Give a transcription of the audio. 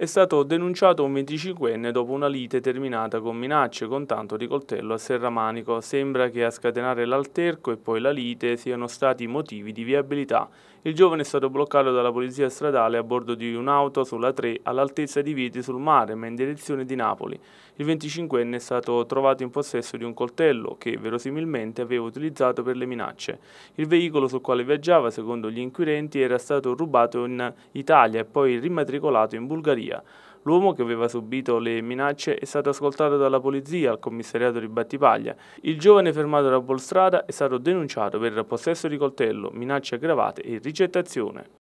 è stato denunciato un 25enne dopo una lite terminata con minacce con tanto di coltello a serramanico. Sembra che a scatenare l'alterco e poi la lite siano stati motivi di viabilità. Il giovane è stato bloccato dalla polizia stradale a bordo di un'auto sulla 3 all'altezza di Viti sul mare, ma in direzione di Napoli. Il 25enne è stato trovato in possesso di un coltello che verosimilmente aveva utilizzato per le minacce. Il veicolo sul quale viaggiava, secondo gli inquirenti, era stato rubato in Italia e poi rimatricolato in Bulgaria polizia. L'uomo che aveva subito le minacce è stato ascoltato dalla polizia al commissariato di Battipaglia. Il giovane fermato da Polstrada è stato denunciato per possesso di coltello, minacce aggravate e ricettazione.